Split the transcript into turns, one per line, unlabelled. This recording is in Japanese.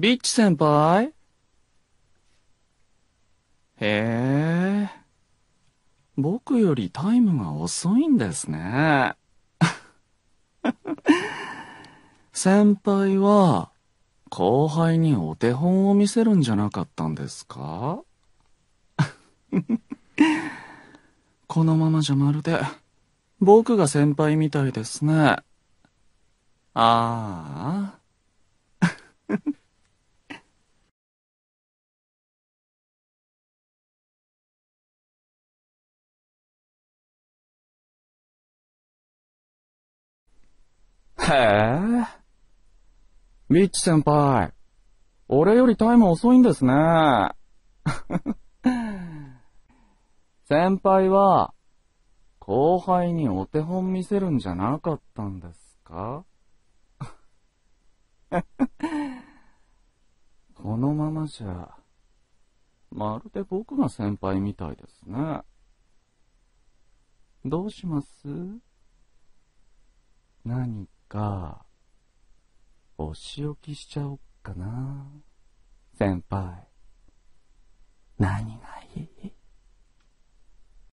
ビッチ先輩へえ。僕よりタイムが遅いんですね。先輩は、後輩にお手本を見せるんじゃなかったんですか このままじゃまるで、僕が先輩みたいですね。ああ、へえ。ミッチ先輩、俺よりタイム遅いんですね。先輩は、後輩にお手本見せるんじゃなかったんですか このままじゃ、まるで僕が先輩みたいですね。どうします何か、お仕置きしちゃおっかな。先輩。何が